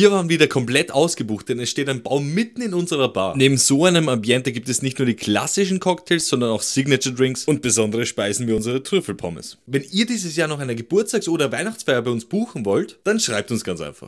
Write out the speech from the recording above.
Wir waren wieder komplett ausgebucht, denn es steht ein Baum mitten in unserer Bar. Neben so einem Ambiente gibt es nicht nur die klassischen Cocktails, sondern auch Signature Drinks und besondere Speisen wie unsere Trüffelpommes. Wenn ihr dieses Jahr noch eine Geburtstags- oder Weihnachtsfeier bei uns buchen wollt, dann schreibt uns ganz einfach.